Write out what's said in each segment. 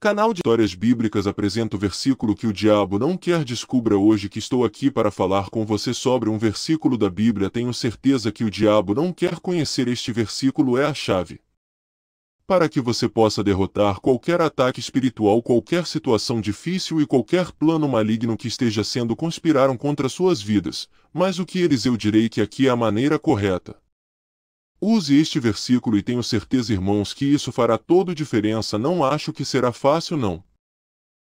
Canal de Histórias Bíblicas apresenta o versículo que o diabo não quer descubra hoje que estou aqui para falar com você sobre um versículo da Bíblia. Tenho certeza que o diabo não quer conhecer este versículo é a chave. Para que você possa derrotar qualquer ataque espiritual, qualquer situação difícil e qualquer plano maligno que esteja sendo conspiraram contra suas vidas, mas o que eles eu direi que aqui é a maneira correta. Use este versículo e tenho certeza, irmãos, que isso fará toda diferença. Não acho que será fácil, não.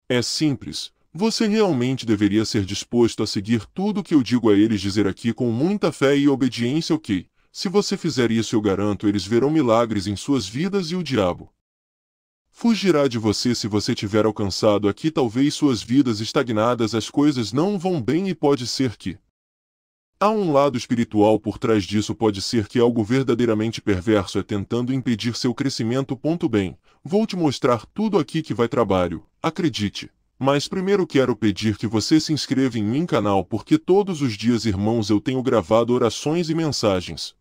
É simples. Você realmente deveria ser disposto a seguir tudo o que eu digo a eles dizer aqui com muita fé e obediência ok? se você fizer isso, eu garanto, eles verão milagres em suas vidas e o diabo fugirá de você se você tiver alcançado aqui talvez suas vidas estagnadas, as coisas não vão bem e pode ser que Há um lado espiritual por trás disso pode ser que algo verdadeiramente perverso é tentando impedir seu crescimento. Ponto bem, vou te mostrar tudo aqui que vai trabalho, acredite. Mas primeiro quero pedir que você se inscreva em mim canal porque todos os dias irmãos eu tenho gravado orações e mensagens.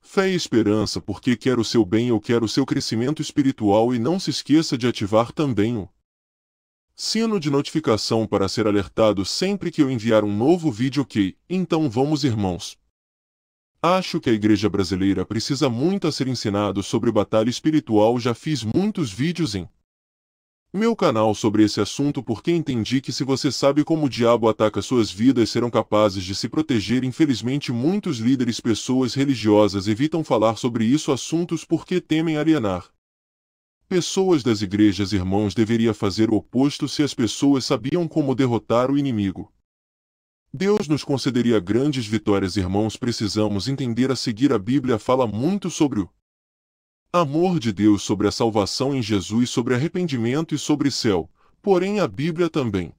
Fé e esperança porque quero seu bem eu quero seu crescimento espiritual e não se esqueça de ativar também o sino de notificação para ser alertado sempre que eu enviar um novo vídeo ok, então vamos irmãos. Acho que a igreja brasileira precisa muito a ser ensinado sobre batalha espiritual já fiz muitos vídeos em meu canal sobre esse assunto porque entendi que se você sabe como o diabo ataca suas vidas serão capazes de se proteger infelizmente muitos líderes pessoas religiosas evitam falar sobre isso assuntos porque temem alienar pessoas das igrejas irmãos deveria fazer o oposto se as pessoas sabiam como derrotar o inimigo. Deus nos concederia grandes vitórias irmãos precisamos entender a seguir a Bíblia fala muito sobre o amor de Deus sobre a salvação em Jesus sobre arrependimento e sobre céu, porém a Bíblia também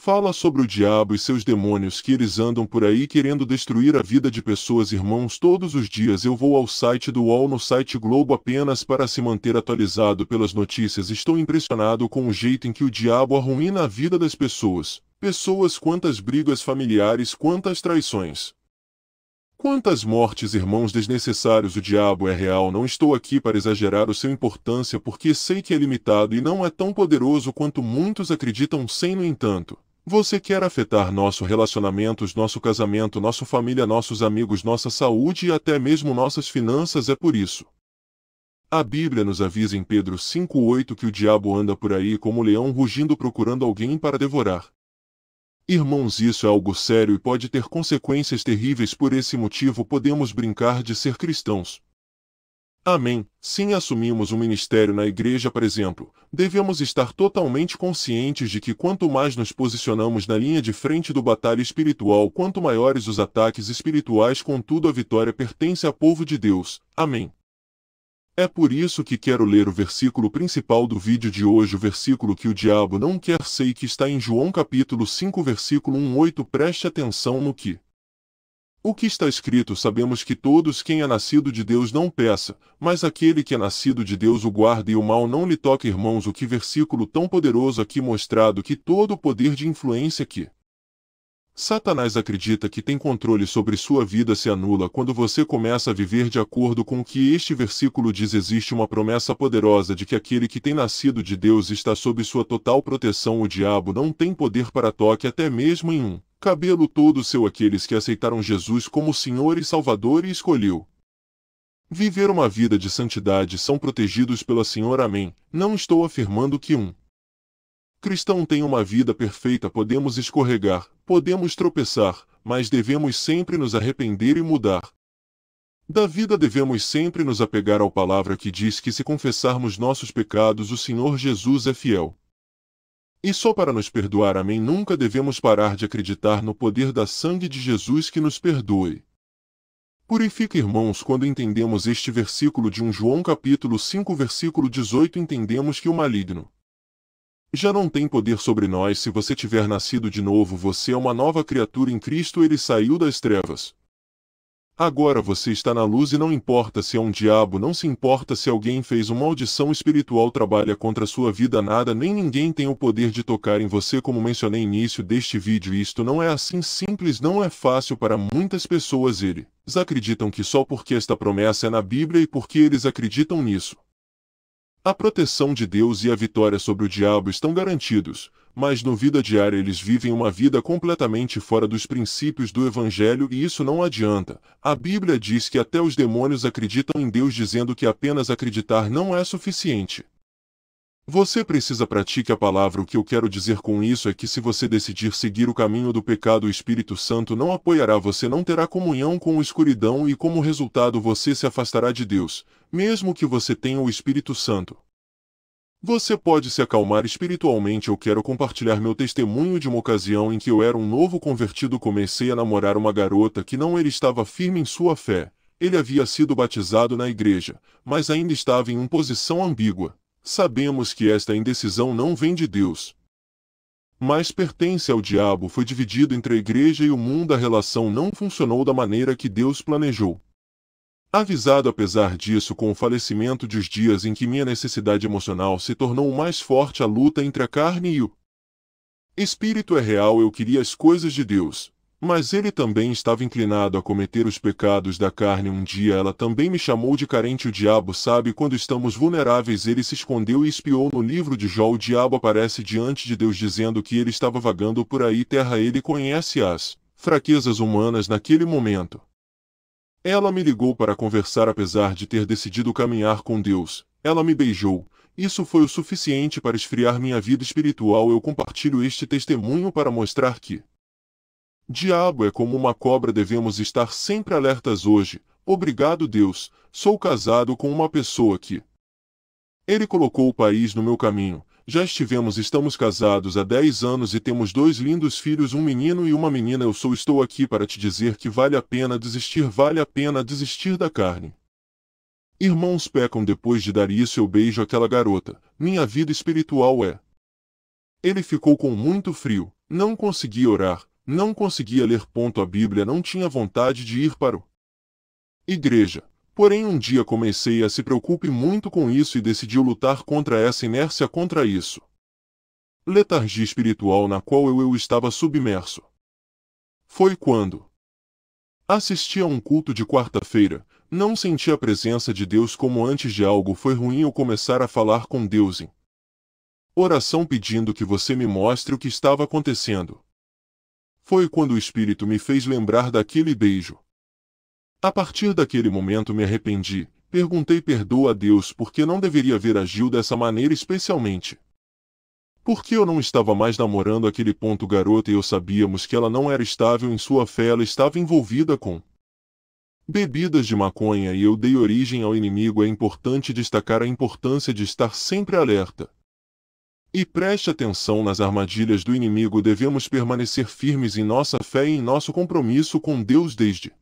Fala sobre o diabo e seus demônios que eles andam por aí querendo destruir a vida de pessoas irmãos todos os dias eu vou ao site do UOL no site Globo apenas para se manter atualizado pelas notícias estou impressionado com o jeito em que o diabo arruína a vida das pessoas. Pessoas quantas brigas familiares quantas traições. Quantas mortes, irmãos desnecessários, o diabo é real. Não estou aqui para exagerar o seu importância porque sei que é limitado e não é tão poderoso quanto muitos acreditam, sem no entanto. Você quer afetar nossos relacionamentos, nosso casamento, nossa família, nossos amigos, nossa saúde e até mesmo nossas finanças, é por isso. A Bíblia nos avisa em Pedro 5,8 que o diabo anda por aí como um leão rugindo procurando alguém para devorar. Irmãos, isso é algo sério e pode ter consequências terríveis, por esse motivo podemos brincar de ser cristãos. Amém. Sim, assumimos um ministério na igreja, por exemplo, devemos estar totalmente conscientes de que quanto mais nos posicionamos na linha de frente do batalha espiritual, quanto maiores os ataques espirituais, contudo a vitória pertence ao povo de Deus. Amém. É por isso que quero ler o versículo principal do vídeo de hoje, o versículo que o diabo não quer sei que está em João capítulo 5, versículo 18. Preste atenção no que o que está escrito sabemos que todos quem é nascido de Deus não peça, mas aquele que é nascido de Deus o guarda e o mal não lhe toca irmãos o que versículo tão poderoso aqui mostrado que todo o poder de influência que Satanás acredita que tem controle sobre sua vida se anula quando você começa a viver de acordo com o que este versículo diz. Existe uma promessa poderosa de que aquele que tem nascido de Deus está sob sua total proteção. O diabo não tem poder para toque até mesmo em um cabelo todo seu aqueles que aceitaram Jesus como Senhor e Salvador e escolheu viver uma vida de santidade são protegidos pela Senhora. Amém. Não estou afirmando que um cristão tem uma vida perfeita. Podemos escorregar, podemos tropeçar, mas devemos sempre nos arrepender e mudar. Da vida devemos sempre nos apegar à palavra que diz que se confessarmos nossos pecados o Senhor Jesus é fiel e só para nos perdoar, amém, nunca devemos parar de acreditar no poder da sangue de Jesus que nos perdoe. Purifica, irmãos, quando entendemos este versículo de 1 João capítulo 5, versículo 18, entendemos que o maligno já não tem poder sobre nós se você tiver nascido de novo, você é uma nova criatura em Cristo, ele saiu das trevas Agora você está na luz e não importa se é um diabo, não se importa se alguém fez uma maldição espiritual trabalha contra sua vida, nada nem ninguém tem o poder de tocar em você, como mencionei no início deste vídeo. Isto não é assim simples, não é fácil para muitas pessoas. Eles acreditam que só porque esta promessa é na Bíblia e porque eles acreditam nisso, a proteção de Deus e a vitória sobre o diabo estão garantidos, mas no vida diária eles vivem uma vida completamente fora dos princípios do Evangelho e isso não adianta. A Bíblia diz que até os demônios acreditam em Deus dizendo que apenas acreditar não é suficiente. Você precisa praticar a palavra. O que eu quero dizer com isso é que se você decidir seguir o caminho do pecado, o Espírito Santo não apoiará, você não terá comunhão com a escuridão e como resultado você se afastará de Deus, mesmo que você tenha o Espírito Santo. Você pode se acalmar espiritualmente. Eu quero compartilhar meu testemunho de uma ocasião em que eu era um novo convertido. Comecei a namorar uma garota que não ele estava firme em sua fé. Ele havia sido batizado na igreja, mas ainda estava em uma posição ambígua. Sabemos que esta indecisão não vem de Deus, mas pertence ao diabo. Foi dividido entre a igreja e o mundo. A relação não funcionou da maneira que Deus planejou. Avisado apesar disso com o falecimento dos dias em que minha necessidade emocional se tornou mais forte a luta entre a carne e o espírito é real, eu queria as coisas de Deus, mas ele também estava inclinado a cometer os pecados da carne. Um dia ela também me chamou de carente. O diabo sabe quando estamos vulneráveis. Ele se escondeu e espiou no livro de Jó. O diabo aparece diante de Deus dizendo que ele estava vagando por aí terra. Ele conhece as fraquezas humanas naquele momento. Ela me ligou para conversar apesar de ter decidido caminhar com Deus. Ela me beijou. Isso foi o suficiente para esfriar minha vida espiritual. Eu compartilho este testemunho para mostrar que Diabo é como uma cobra, devemos estar sempre alertas hoje. Obrigado, Deus. Sou casado com uma pessoa que ele colocou o país no meu caminho. Já estivemos, estamos casados há 10 anos e temos dois lindos filhos, um menino e uma menina. Eu sou estou aqui para te dizer que vale a pena desistir, vale a pena desistir da carne. Irmãos pecam depois de dar isso eu beijo aquela garota. Minha vida espiritual é. Ele ficou com muito frio, não conseguia orar, não conseguia ler ponto a Bíblia, não tinha vontade de ir para o igreja, Porém um dia comecei a se preocupar muito com isso e decidi lutar contra essa inércia contra isso. Letargia espiritual na qual eu, eu estava submerso. Foi quando assisti a um culto de quarta-feira, não senti a presença de Deus como antes de algo foi ruim eu começar a falar com Deus em oração pedindo que você me mostre o que estava acontecendo. Foi quando o Espírito me fez lembrar daquele beijo. A partir daquele momento me arrependi, perguntei perdão a Deus porque não deveria haver agido dessa maneira especialmente. Porque eu não estava mais namorando aquele ponto garota e eu sabíamos que ela não era estável em sua fé, ela estava envolvida com bebidas de maconha e eu dei origem ao inimigo. É importante destacar a importância de estar sempre alerta. E preste atenção nas armadilhas do inimigo, devemos permanecer firmes em nossa fé e em nosso compromisso com Deus desde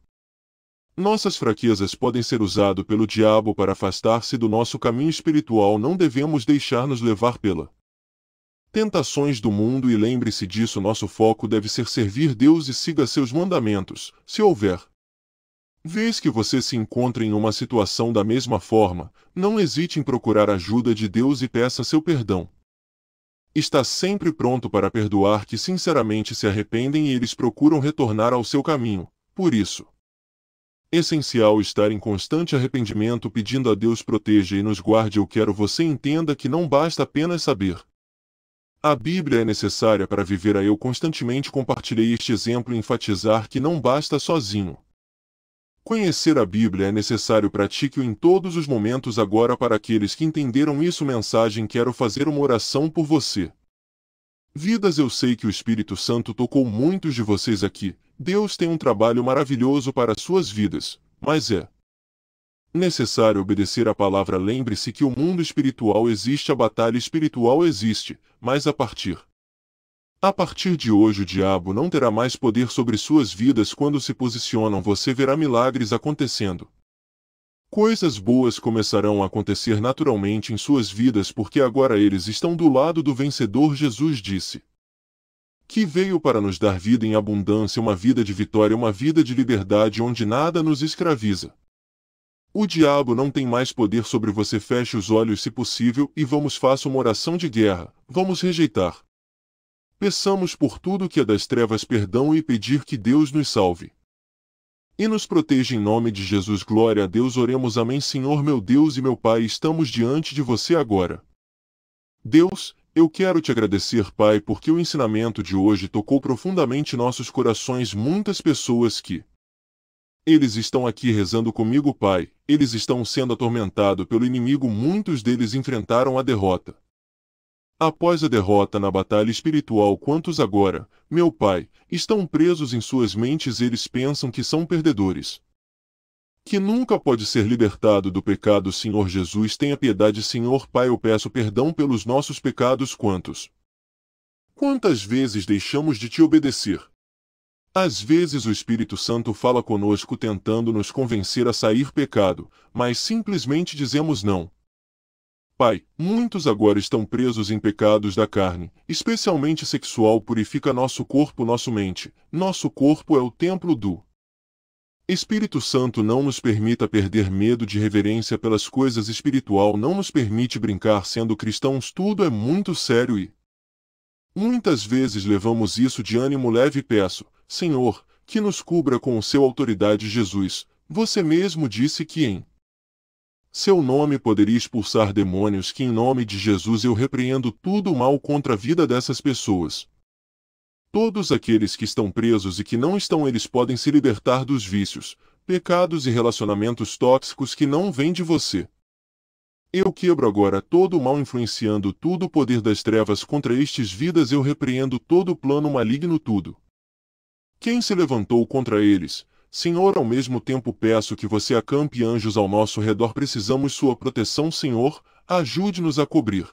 nossas fraquezas podem ser usado pelo diabo para afastar-se do nosso caminho espiritual, não devemos deixar-nos levar pela tentações do mundo e lembre-se disso, nosso foco deve ser servir Deus e siga seus mandamentos, se houver. Vez que você se encontra em uma situação da mesma forma, não hesite em procurar ajuda de Deus e peça seu perdão. Está sempre pronto para perdoar que sinceramente se arrependem e eles procuram retornar ao seu caminho. Por isso, essencial estar em constante arrependimento pedindo a Deus proteja e nos guarde. Eu quero você entenda que não basta apenas saber. A Bíblia é necessária para viver a eu constantemente compartilhei este exemplo e enfatizar que não basta sozinho. Conhecer a Bíblia é necessário pratique-o em todos os momentos agora para aqueles que entenderam isso mensagem quero fazer uma oração por você. Vidas eu sei que o Espírito Santo tocou muitos de vocês aqui, Deus tem um trabalho maravilhoso para suas vidas, mas é necessário obedecer à palavra. Lembre-se que o mundo espiritual existe, a batalha espiritual existe, mas a partir a partir de hoje o diabo não terá mais poder sobre suas vidas quando se posicionam, você verá milagres acontecendo. Coisas boas começarão a acontecer naturalmente em suas vidas porque agora eles estão do lado do vencedor, Jesus disse que veio para nos dar vida em abundância, uma vida de vitória, uma vida de liberdade onde nada nos escraviza. O diabo não tem mais poder sobre você. Feche os olhos, se possível, e vamos faça uma oração de guerra. Vamos rejeitar. Peçamos por tudo que é das trevas perdão e pedir que Deus nos salve. E nos proteja em nome de Jesus. Glória a Deus. Oremos. Amém. Senhor meu Deus e meu Pai, estamos diante de você agora. Deus, eu quero te agradecer, Pai, porque o ensinamento de hoje tocou profundamente nossos corações. Muitas pessoas que. Eles estão aqui rezando comigo, Pai, eles estão sendo atormentados pelo inimigo. Muitos deles enfrentaram a derrota. Após a derrota na batalha espiritual, quantos agora, meu Pai, estão presos em suas mentes? Eles pensam que são perdedores que nunca pode ser libertado do pecado, Senhor Jesus, tenha piedade, Senhor Pai, eu peço perdão pelos nossos pecados quantos. Quantas vezes deixamos de te obedecer? Às vezes o Espírito Santo fala conosco tentando nos convencer a sair pecado, mas simplesmente dizemos não. Pai, muitos agora estão presos em pecados da carne, especialmente sexual, purifica nosso corpo, nossa mente. Nosso corpo é o templo do Espírito Santo não nos permita perder medo de reverência pelas coisas espiritual, não nos permite brincar sendo cristãos, tudo é muito sério e muitas vezes levamos isso de ânimo leve e peço, Senhor, que nos cubra com o seu autoridade Jesus. Você mesmo disse que em seu nome poderia expulsar demônios, que em nome de Jesus eu repreendo tudo o mal contra a vida dessas pessoas. Todos aqueles que estão presos e que não estão eles podem se libertar dos vícios, pecados e relacionamentos tóxicos que não vêm de você. Eu quebro agora todo o mal influenciando todo o poder das trevas contra estes vidas, eu repreendo todo o plano maligno tudo. Quem se levantou contra eles, Senhor, ao mesmo tempo peço que você acampe anjos ao nosso redor, precisamos sua proteção, Senhor, ajude-nos a cobrir,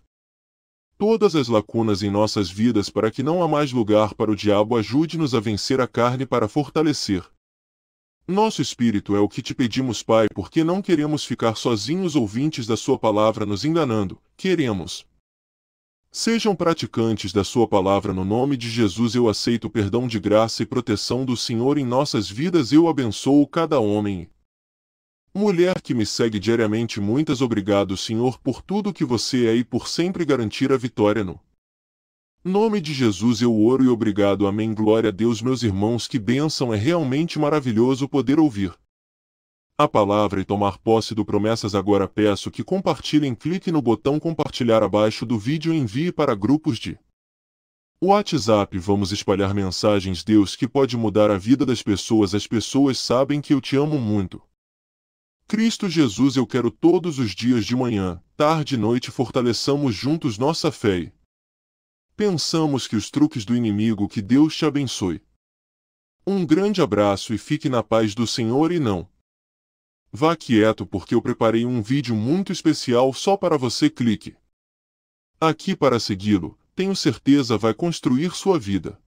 todas as lacunas em nossas vidas para que não há mais lugar para o diabo ajude-nos a vencer a carne para fortalecer. Nosso espírito é o que te pedimos, Pai, porque não queremos ficar sozinhos ouvintes da Sua palavra nos enganando, queremos. Sejam praticantes da Sua palavra no nome de Jesus. Eu aceito o perdão de graça e proteção do Senhor em nossas vidas. Eu abençoo cada homem, Mulher que me segue diariamente, muitas obrigado, Senhor, por tudo que você é e por sempre garantir a vitória no nome de Jesus. Eu oro e obrigado. Amém. Glória a Deus, meus irmãos. Que bênção é realmente maravilhoso poder ouvir a palavra e tomar posse do promessas. Agora peço que compartilhem, clique no botão compartilhar abaixo do vídeo e envie para grupos de WhatsApp. Vamos espalhar mensagens, Deus, que pode mudar a vida das pessoas. As pessoas sabem que eu te amo muito. Cristo Jesus, eu quero todos os dias de manhã, tarde e noite fortaleçamos juntos nossa fé. Pensamos que os truques do inimigo que Deus te abençoe. Um grande abraço e fique na paz do Senhor e não. Vá quieto porque eu preparei um vídeo muito especial só para você clique. Aqui para segui-lo, tenho certeza vai construir sua vida.